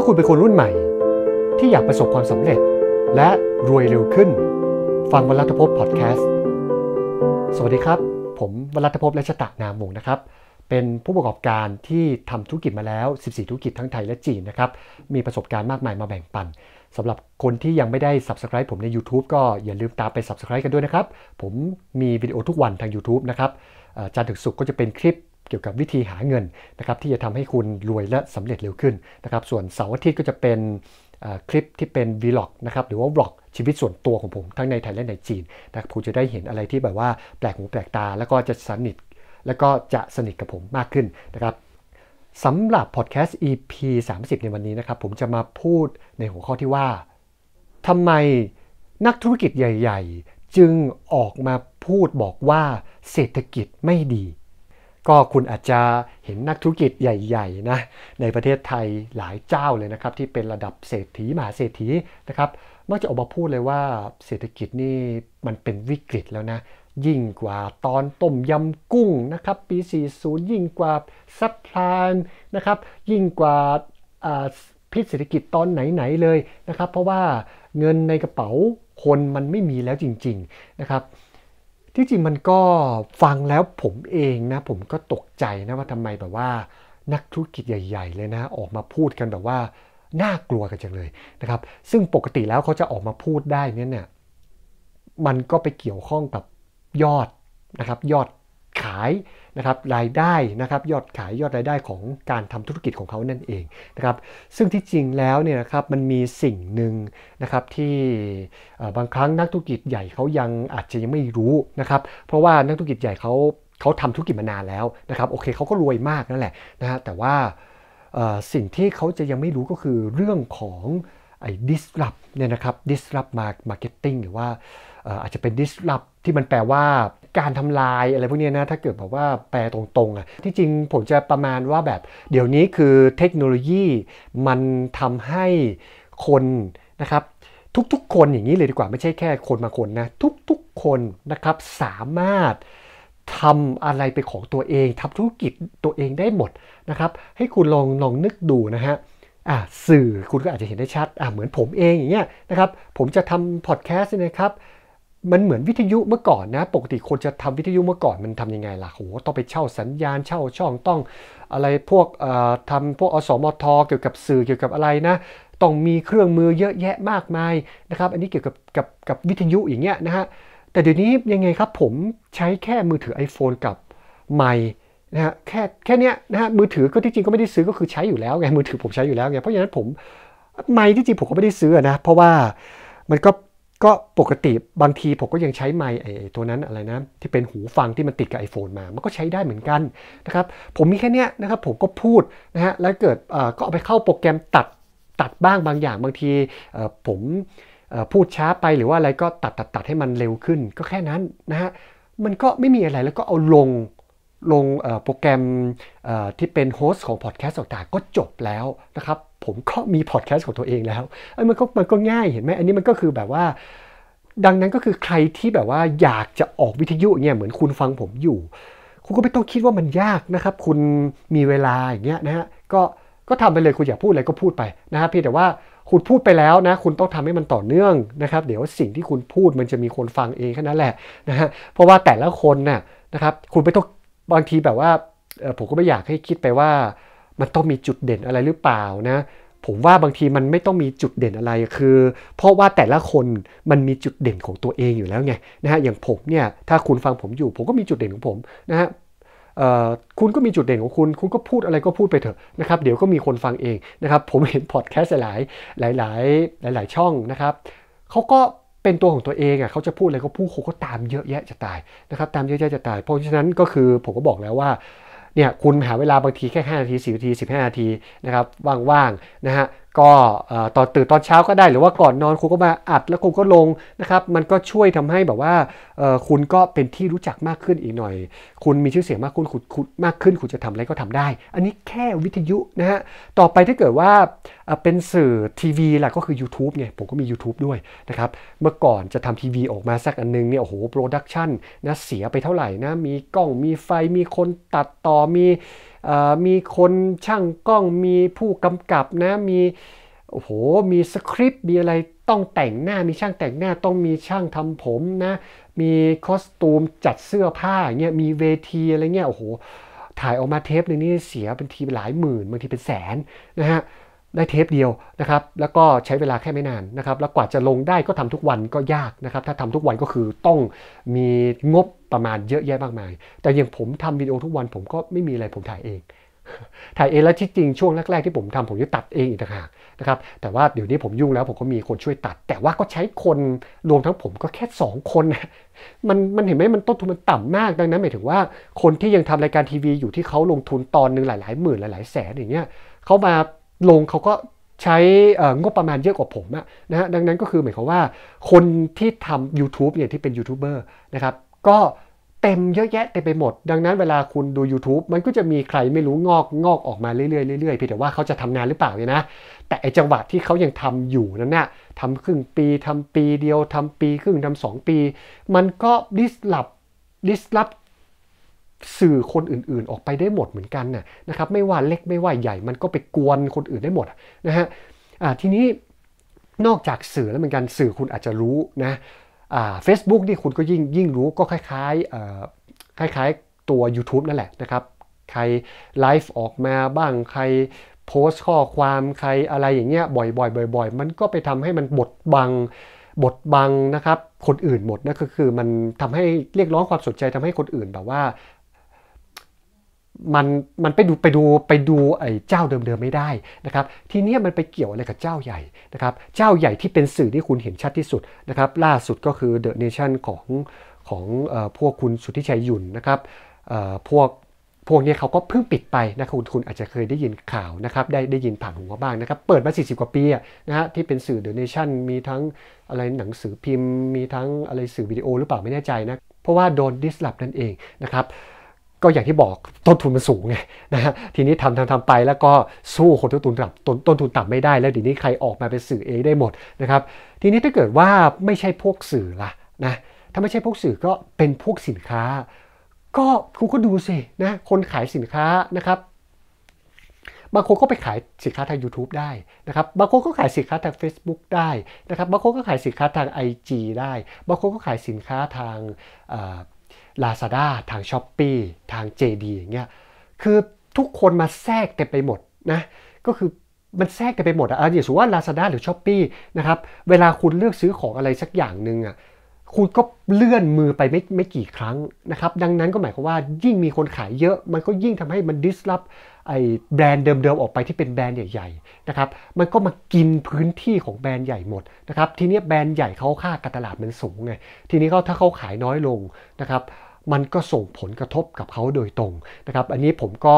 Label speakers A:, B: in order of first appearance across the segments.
A: ถ้าคุณเป็นคนรุ่นใหม่ ที่อยากประสบความสำเร็จและรวยเร็วขึ้น ฟังวรัตภพพอดแคสต์ สวัสดีครับ ผมวรัตภพและชะตะนามวงนะครับ เป็นผู้ประกอบการที่ทำธุรกิจมาแล้ว 14 ธุรกิจทั้งไทยและจีนนะครับ มีประสบการณ์มากมายมาแบ่งปัน สำหรับคนที่ยังไม่ได้ Subscribe ผมใน YouTube ก็อย่าลืมตามไป Subscribe กันด้วยนะครับ ผมมีวิดีโอทุกวันทาง YouTube นะครับจันทร์ถึงศุกร์ก็จะเป็นคลิปเกี่ยวกับวิธีหาเงินนะครับที่จะทำให้คุณรวยและสำเร็จเร็วขึ้นนะครับส่วนเสาร์อาทิตย์ก็จะเป็นคลิปที่เป็นวีล็อกนะครับหรือว่าบล็อกชีวิตส่วนตัวของผมทั้งในไทยและในจีนนะครับคุณจะได้เห็นอะไรที่แบบว่าแปลกหูแปลกตาแล้วก็จะสนิท แล้วก็จะสนิทกับผมมากขึ้นนะครับสำหรับพอดแคสต์ EP 30 ในวันนี้นะครับผมจะมาพูดในหัวข้อที่ว่าทำไมนักธุรกิจใหญ่ ๆ จึงออกมาพูดบอกว่าเศรษฐกิจไม่ดีก็คุณอาจจะเห็นนักธุรกิจใหญ่ๆนะในประเทศไทยหลายเจ้าเลยนะครับ ที่เป็นระดับเศรษฐีมหาเศรษฐีนะครับมักจะออกมาพูดเลยว่าเศรษฐกิจนี่มันเป็นวิกฤตแล้วนะ ยิ่งกว่าตอนต้มยำกุ้งนะครับปี 40 ยิ่งกว่าซับพลานนะครับ ยิ่งกว่าพิษเศรษฐกิจตอนไหนๆเลยนะครับ เพราะว่าเงินในกระเป๋าคนมันไม่มีแล้วจริง ๆนะครับที่จริงมันก็ฟังแล้วผมเองนะ ผมก็ตกใจนะว่าทำไมแบบว่า นักธุรกิจใหญ่ ๆ เลยนะออกมาพูดกันแบบว่าน่ากลัวกันจังเลยนะครับซึ่งปกติแล้วเขาจะออกมาพูดได้นี่เนี่ยมันก็ไปเกี่ยวข้องกับยอดนะครับยอดขายนะครับรายได้นะครับยอดขายยอดรายได้ของการทำธุรกิจของเขานั่นเองนะครับซึ่งที่จริงแล้วเนี่ยนะครับมันมีสิ่งหนึ่งนะครับที่บางครั้งนักธุรกิจใหญ่เขายังอาจจะยังไม่รู้นะครับ เพราะว่านักธุรกิจใหญ่เขาเขาทำธุรกิจมานานแล้วนะครับโอเคเขาก็รวยมากนั่นแหละนะฮะแต่ว่าสิ่งที่เขาจะยังไม่รู้ก็คือเรื่องของไอ้ disrupt เนี่ยนะครับ disrupt marketing หรือว่าอาจจะเป็น disrupt ที่มันแปลว่าการทำลาย อะไรพวกนี้นะถ้าเกิดแบบว่าแปลตรงๆอ่ะที่จริงผมจะประมาณว่าแบบเดี๋ยวนี้คือเทคโนโลยีมันทำให้คนนะครับทุกๆคนอย่างนี้เลยดีกว่าไม่ใช่แค่คนมาคนนะ ทุกๆคนนะครับสามารถทำอะไรไปของตัวเองทำธุรกิจตัวเองได้หมดนะครับให้คุณลองลองนึกดูนะฮะอ่ะสื่อคุณก็อาจจะเห็นได้ชัดอ่ะเหมือนผมเองอย่างเงี้ยนะครับผมจะทำพอดแคสต์นะครับมันเหมือนวิทยุเมื่อก่อนนะปกติคนจะทำวิทยุเมื่อก่อนมันทํำยังไงล่ะโห ต้องไปเช่าสัญญาณเช่าช่อง ต้อง อะไรพวกทำพวกอสมทเกี่ยวกับสื่อเกี่ยวกับอะไรนะต้องมีเครื่องมือเยอะแยะมากมายนะครับอันนี้เกี่ยวกับกับกับวิทยุอย่างเงี้ยนะฮะแต่เดี๋ยวนี้ยังไงครับผมใช้แค่มือถือ iPhone กับไมค์นะฮะแค่แค่เนี้ยนะฮะมือถือก็ที่จริงก็ไม่ได้ซื้อก็คือใช้อยู่แล้วไงมือถือผมใช้อยู่แล้วไงเพราะฉะนั้นผมไมค์ที่จริงผมก็ไม่ได้ซื้อนะเพราะว่ามันก็ก็ปกติบางทีผมก็ยังใช้ไมค์ไอ้ตัวนั้นอะไรนะที่เป็นหูฟังที่มันติดกับ iPhone มา มันก็ใช้ได้เหมือนกันนะครับผมมีแค่นี้นะครับผมก็พูดนะฮะแล้วเกิดก็เอาไปเข้าโปรแกรมตัดตัดบ้างบางอย่างบางทีผมพูดช้าไปหรือว่าอะไรก็ตัดตัดตัดให้มันเร็วขึ้น ก็แค่นั้นนะฮะมันก็ไม่มีอะไรแล้วก็เอาลงลงโปรแกรมที่เป็นโฮสต์ของพอดแคสต์ต่างๆก็จบแล้วนะครับผมก็มีพอดแคสต์ของตัวเองแล้วไอ้มันก็มันก็ง่ายเห็นไหมอันนี้มันก็คือแบบว่า ดังนั้นก็คือใครที่แบบว่าอยากจะออกวิทยุเนี่ยเหมือนคุณฟังผมอยู่ คุณก็ไม่ต้องคิดว่ามันยากนะครับคุณมีเวลาอย่างเงี้ยนะฮะก็ก็ทำไปเลยคุณอยากพูดอะไรก็พูดไปนะฮะเพียงแต่ว่าคุณพูดไปแล้วนะคุณต้องทำให้มันต่อเนื่องนะครับเดี๋ยวสิ่งที่คุณพูดมันจะมีคนฟังเองแค่นั้นแหละนะฮะเพราะว่าแต่ละคนน่ะนะครับคุณไม่ต้องบางทีแบบว่าผมก็ไม่อยากให้คิดไปว่ามันต้องมีจุดเด่นอะไรหรือเปล่านะผมว่าบางทีมันไม่ต้องมีจุดเด่นอะไรคือ เพราะว่าแต่ละคนมันมีจุดเด่นของตัวเองอยู่แล้วไงนะฮะอย่างผมเนี่ยถ้าคุณฟังผมอยู่ ผมก็มีจุดเด่นของผมนะฮะคุณก็มีจุดเด่นของคุณ คุณก็พูดอะไรก็พูดไปเถอะนะครับ เดี๋ยวก็มีคนฟังเองนะครับผมเห็นพอดแคสต์หลายหลายหลายหลายช่องนะครับเขาก็เป็นตัวของตัวเองอ่ะเขาจะพูดอะไรก็พูดเขาก็ตามเยอะแยะจะตายนะครับตามเยอะแยะจะตาย เพราะฉะนั้นก็คือผมก็บอกแล้วว่าเนี่ยคุณหาเวลาบางทีแค่ 5 นาที10นาที15 นาทีนะครับว่างๆนะฮะก็ตอนตื่นตอนเช้าก็ได้หรือว่าก่อนนอนคุณก็มาอัดแล้วคุณก็ลงนะครับมันก็ช่วยทำให้แบบว่าคุณก็เป็นที่รู้จักมากขึ้นอีกหน่อย คุณมีชื่อเสียงมากขึ้นคุณมากขึ้นคุณจะทำอะไรก็ทำได้ อันนี้แค่วิทยุนะฮะ ต่อไปถ้าเกิดว่าเป็นสื่อทีวีล่ะก็คือ YouTube ไงผมก็มี YouTube ด้วยนะครับเมื่อก่อนจะทำทีวีออกมาสักอันนึงเนี่ยโอ้โหโปรดักชันนะเสียไปเท่าไหร่นะ มีกล้องมีไฟมีคนตัดต่อมีมีคนช่างกล้องมีผู้กำกับนะมีโอ้โหมีสคริปต์ มีอะไรต้องแต่งหน้ามีช่างแต่งหน้าต้องมีช่างทำผมนะมีคอสตูมจัดเสื้อผ้าเงี้ยมีเวทีอะไรเงี้ยโอ้โห ถ่ายออกมาเทปนึ่งนี่เสียเป็นทีหลายหมื่นบางทีเป็นแสนนะฮะได้เทปเดียวนะครับ แล้วก็ใช้เวลาแค่ไม่นานนะครับ แล้วกว่าจะลงได้ก็ทำทุกวันก็ยากนะครับ ถ้าทำทุกวันก็คือต้องมีงบประมาณเยอะแยะมากมาย แต่อย่างผมทำวิดีโอทุกวันผมก็ไม่มีอะไรผมถ่ายเอง ถ่ายเองแล้วที่จริงช่วงแรกๆที่ผมทำผมจะตัดเองอีกต่างหากนะครับ แต่ว่าเดี๋ยวนี้ผมยุ่งแล้วผมก็มีคนช่วยตัด แต่ว่าก็ใช้คนรวมทั้งผมก็แค่2คนมันมันเห็นไหมมันต้นทุนมันต่ำมาก ดังนั้นหมายถึงว่าคนที่ยังทำรายการทีวี อยู่ที่เขาลงทุนตอนหนึ่งหลายๆหมื่นหลายๆ แสนอย่างเงี้ยเขามาลงเขาก็ใช้งบประมาณเยอะกว่าผมะนะฮะดังนั้นก็คือหมายความว่าคนที่ทำ YouTube เนี่ยที่เป็นยูทูบเบอร์นะครับก็เต็มเยอะแยะเต็มไปหมด ดังนั้นเวลาคุณดู YouTube มันก็จะมีใครไม่รู้งอกงอกออกมาเรื่อยๆเรื่อยๆเพียงแต่ว่าเขาจะทำงานหรือเปล่าเนี่ยนะ แต่ไอจังหวะที่เขายังทำอยู่นั้นนห่ะทำครึ่งปีทำปีเดียว ทำปีครึ่งทำ 2 ปี มันก็ดิสลับดิสลับสื่อคนอื่นๆ ออกไปได้หมดเหมือนกันน่ะนะครับไม่ว่าเล็กไม่ว่าใหญ่ มันก็ไปกวนคนอื่นได้หมดนะฮะทีนี้นอกจากสื่อแล้วเหมือนกันสื่อคุณอาจจะรู้นะเฟซบุ๊กนี่คุณก็ยิ่งยิ่งรู้ก็คล้ายๆคล้ายๆตัว YouTube นั่นแหละนะครับ ใครไลฟ์ออกมาบ้างใครโพสต์ข้อความใครอะไรอย่างเงี้ยบ่อยๆบ่อยๆมันก็ไปทำให้มันบดบังบดบังนะครับคนอื่นหมดนะก็คือมันทำให้เรียกร้องความสนใจทำให้คนอื่นแบบว่ามันมันไปดูไปดูไปดูไอ้เจ้าเดิมๆไม่ได้นะครับ ทีนี้มันไปเกี่ยวอะไรกับเจ้าใหญ่นะครับ เจ้าใหญ่ที่เป็นสื่อที่คุณเห็นชัดที่สุดนะครับ ล่าสุดก็คือเดอะเนชั่นของของอพวกคุณสุทธิชัยยุนนะครับพวกพวกนี้เขาก็เพิ่งปิดไปนะคุณคุณอาจจะเคยได้ยินข่าวนะครับได้ได้ยินผ่านหูมาบ้างนะครับเปิดมา40 กว่าปีนะฮะที่เป็นสื่อเดอะเนชั่นมีทั้งอะไรหนังสือพิมพ์ มีทั้งอะไรสื่อวิดีโอหรือเปล่าไม่แน่ใจนะเพราะว่าโดนดิสลอฟนั่นเองนะครับก็อย่างที่บอกต้นทุนมันสูงไงนะฮะทีนี้ทำทำทำไปแล้วก็สู้คนต้น ทุนต่ำต้นต้นทุนต่ำไม่ได้แล้วทีนี้ใครออกมาเป็นสื่อเองได้หมดนะครับ ทีนี้ถ้าเกิดว่าไม่ใช่พวกสื่อละนะถ้าไม่ใช่พวกสื่อก็เป็นพวกสินค้า ก็คุณก็ดูสินะคนขายสินค้านะครับบางคนก็ไปขายสินค้าทาง YouTube ได้นะครับบางคนก็ขายสินค้าทาง Facebook ได้นะครับบางคนก็ขายสินค้าทาง IG ได้บางคนก็ขายสินค้าทาง Lazada ทาง s h อป e e ทาง JD อย่างเงี้ยคือทุกคนมาแทรกเต็มไปหมดนะ ก็คือมันแทรกเต็มไปหมดอะอย่างสมมติว่า Lazada หรือ s h อป e e นะครับเวลาคุณเลือกซื้อของอะไรสักอย่างหนึ่งอะคุณก็เลื่อนมือไปไม่ไม่กี่ครั้งนะครับ ดังนั้นก็หมายความว่ายิ่งมีคนขายเยอะ มันก็ยิ่งทำให้มันดิสลอฟไอ้แบรนด์เดิมๆออกไปที่เป็นแบรนด์ใหญ่ๆนะครับมันก็มากินพื้นที่ของแบรนด์ใหญ่หมดนะครับทีนี้แบรนด์ใหญ่เขาค่าการตลาดมันสูงไงทีนี้เขาถ้าเขาขายน้อยลงนะครับ มันก็ส่งผลกระทบกับเขาโดยตรงนะครับอันนี้ผมก็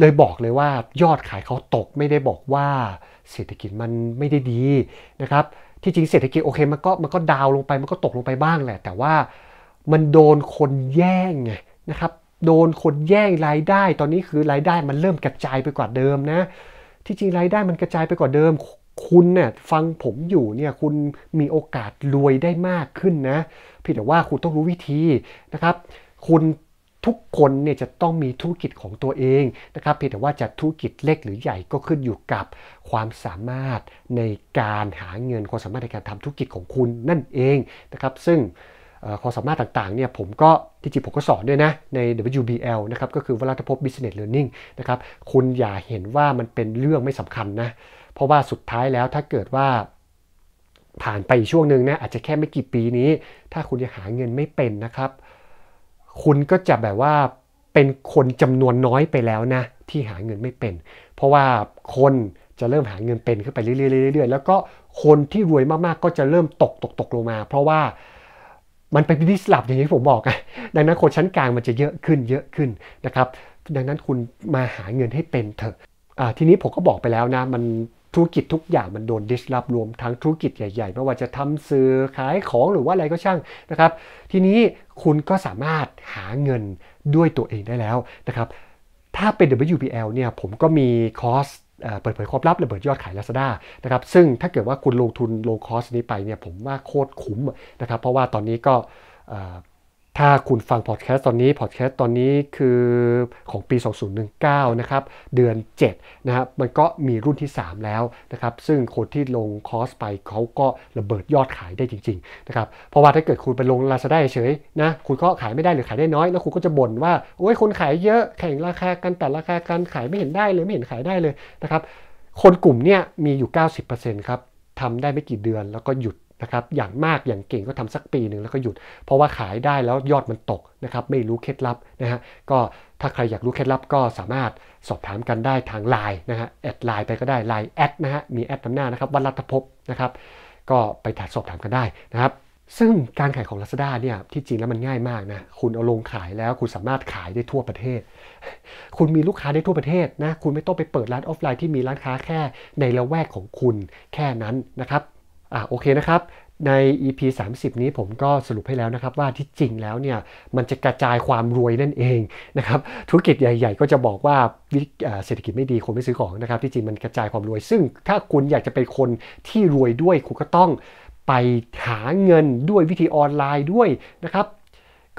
A: เลยบอกเลยว่ายอดขายเขาตกไม่ได้บอกว่าเศรษฐกิจมันไม่ได้ดีนะครับที่จริงเศรษฐกิจโอเคมันก็มันก็ดาวลงไปมันก็ตกลงไปบ้างแหละแต่ว่ามันโดนคนแย่งไงนะครับ โดนคนแย่งรายได้ ตอนนี้คือรายได้มันเริ่มกระจายไปกว่าเดิมนะ ที่จริงรายได้มันกระจายไปกว่าเดิม คุณเนี่ยฟังผมอยู่เนี่ยคุณมีโอกาสรวยได้มากขึ้นนะเพียงแต่ว่าคุณต้องรู้วิธีนะครับ คุณทุกคนเนี่ยจะต้องมีธุรกิจของตัวเองนะครับ เพียงแต่ว่าจะธุรกิจเล็กหรือใหญ่ก็ขึ้นอยู่กับความสามารถในการหาเงินความสามารถในการทำธุรกิจของคุณนั่นเองนะครับ ซึ่งความสามารถต่างๆเนี่ยผมก็ที่จริงผมก็สอนด้วยนะใน WBL นะครับก็คือวลาทพบ Business Learning นะครับคุณอย่าเห็นว่ามันเป็นเรื่องไม่สำคัญนะเพราะว่าสุดท้ายแล้วถ้าเกิดว่า ผ่านไปช่วงหนึ่งนะอาจจะแค่ไม่กี่ปีนี้ ถ้าคุณยังหาเงินไม่เป็นนะครับคุณก็จะแบบว่าเป็นคนจำนวนน้อยไปแล้วนะ ที่หาเงินไม่เป็น เพราะว่าคนจะเริ่มหาเงินเป็นขึ้นไปเรื่อยๆแล้วก็คนที่รวยมากๆก็จะเริ่มตกตกตกลงมา เพราะว่ามันไปดิสลับอย่างที่ผมบอกไงดังนั้นคนชั้นกลางมันจะเยอะขึ้นเยอะขึ้นนะครับดังนั้นคุณมาหาเงินให้เป็นเถอะทีนี้ผมก็บอกไปแล้วนะมันธุรกิจทุกอย่างมันโดนดิสลอฟรวมทั้งธุรกิจใหญ่ๆ ไม่ว่าจะทำซื้อขายของหรือว่าอะไรก็ช่างนะครับทีนี้คุณก็สามารถหาเงินด้วยตัวเองได้แล้วนะครับถ้าเป็น WPL เนี่ยผมก็มีคอร์สเปิดเผยความลับระเบิดยอดขาย Lazada นะครับซึ่งถ้าเกิดว่าคุณลงทุนลงคอร์สนี้ไปเนี่ยผมว่าโคตรคุ้มนะครับเพราะว่าตอนนี้ก็ถ้าคุณฟังพอดแคสต์ตอนนี้พอดแคสต์ตอนนี้คือของปี 2019นะครับเดือน7นะครับมันก็มีรุ่นที่ 3 แล้วนะครับซึ่งคนที่ลงคอสไปเขาก็ระเบิดยอดขายได้จริงๆนะครับเพราะว่าถ้าเกิดคุณไปลงรา z a ด้เฉยนะคุณก็ขายไม่ได้หรือขายได้น้อยแล้วคุณก็จะบ่นว่าโอ้ยคนขายเยอะแข่งราคากันแต่ราคากัน ขายไม่เห็นได้เลยไม่เห็นขายได้เลยนะครับคนกลุ่มเนี้ยมีอยู่ 90%ครับทำได้ไม่กี่เดือนแล้วก็หยุดนะครับ อย่างมาก อย่างเก่งก็ทำสักปีหนึ่งแล้วก็หยุด เพราะว่าขายได้แล้วยอดมันตกนะครับ ไม่รู้เคล็ดลับนะฮะ ก็ถ้าใครอยากรู้เคล็ดลับก็สามารถสอบถามกันได้ทางไลน์นะฮะ แอดไลน์ไปก็ได้ไลน์แอดนะฮะ มีแอดนำหน้านะครับ วันรัตภพนะครับ ก็ไปถามสอบถามกันได้นะครับ ซึ่งการขายของ Lazada เนี่ย ที่จริงแล้วมันง่ายมากนะ คุณเอาลงขายแล้วคุณสามารถขายได้ทั่วประเทศ คุณมีลูกค้าได้ทั่วประเทศนะ คุณไม่ต้องไปเปิดร้านออฟไลน์ที่มีร้านค้าแค่ในละแวกของคุณแค่นั้นนะครับอ่ะโอเคนะครับใน EP 30นี้ผมก็สรุปให้แล้วนะครับ ว่าที่จริงแล้วเนี่ยมันจะกระจายความรวยนั่นเองนะครับ ธุรกิจใหญ่ๆก็จะบอกว่าเศรษฐกิจไม่ดีคนไม่ซื้อของนะครับ ที่จริงมันกระจายความรวยซึ่งถ้าคุณอยากจะเป็นคนที่รวยด้วยคุณก็ต้องไปหาเงินด้วยวิธีออนไลน์ด้วยนะครับ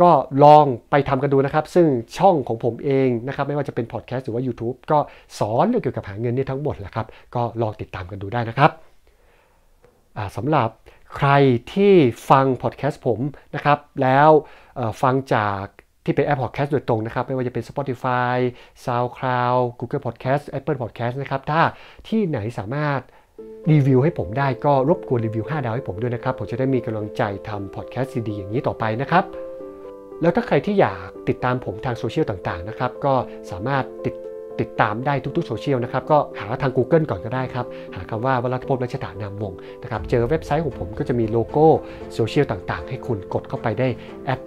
A: ก็ลองไปทำกันดูนะครับ ซึ่งช่องของผมเองนะครับไม่ว่าจะเป็นพอดแคสต์หรือว่า YouTube ก็สอนเรื่องเกี่ยวกับหาเงินนี่ทั้งหมดแหละครับ ก็ลองติดตามกันดูได้นะครับสำหรับใครที่ฟังพอดแคสต์ผมนะครับแล้วฟังจากที่เป็นแอปพอดแคสต์โดยตรงนะครับ ไม่ว่าจะเป็น Spotify SoundCloud Google Podcast Apple Podcast นะครับถ้าที่ไหนสามารถรีวิวให้ผมได้ก็รบกวนรีวิว5ดาวให้ผมด้วยนะครับผมจะได้มีกำลังใจทำพอดแคสต์ดีๆอย่างนี้ต่อไปนะครับแล้วถ้าใครที่อยากติดตามผมทางโซเชียลต่างๆนะครับ ก็สามารถติดติดตามได้ทุกๆโซเชียลนะครับ ก็หาทาง Google ก่อนก็ได้ครับ หาคำว่าวรลตพลรัชดานามวงนะครับเจอเว็บไซต์ของผมก็จะมีโลโก้โซเชียลต่างๆ ให้คุณกดเข้าไปได้แอด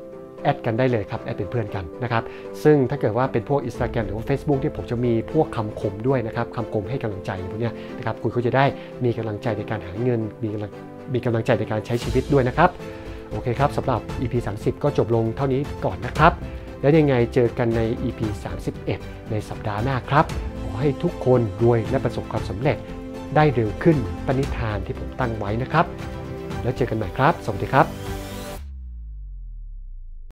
A: แอดกันได้เลยครับ แอดเป็นเพื่อนกันนะครับ ซึ่งถ้าเกิดว่าเป็นพวก Instagram หรือว่า Facebook ที่ผมจะมีพวกคำคมด้วยนะครับคำคมให้กำลังใจพวกนี้นะครับ คุณก็จะได้มีกำลังใจในการหาเงินมีกำลังมีกำลังใจในการใช้ชีวิตด้วยนะครับโอเคครับสำหรับ EP 30 ก็จบลงเท่านี้ก่อนนะครับแล้วยังไงเจอกันใน EP 31ในสัปดาห์หน้าครับ ขอให้ทุกคนรวยและประสบความสำเร็จได้เร็วขึ้นปณิธานที่ผมตั้งไว้นะครับ แล้วเจอกันใหม่ครับ สวัสดีครับ